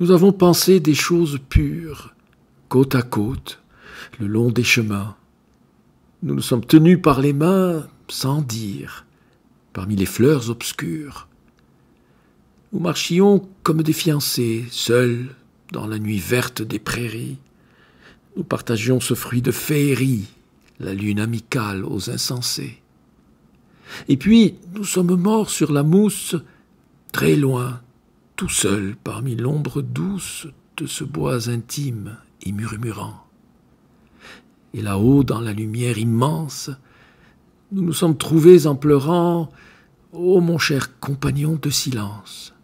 Nous avons pensé des choses pures, côte à côte, le long des chemins. Nous nous sommes tenus par les mains sans dire, parmi les fleurs obscures. Nous marchions comme des fiancés, seuls, dans la nuit verte des prairies. Nous partagions ce fruit de féerie, la lune amicale aux insensés. Et puis, nous sommes morts sur la mousse, très loin, tout seul parmi l'ombre douce de ce bois intime et murmurant. Et là-haut, dans la lumière immense, nous nous sommes trouvés en pleurant Ô mon cher compagnon de silence.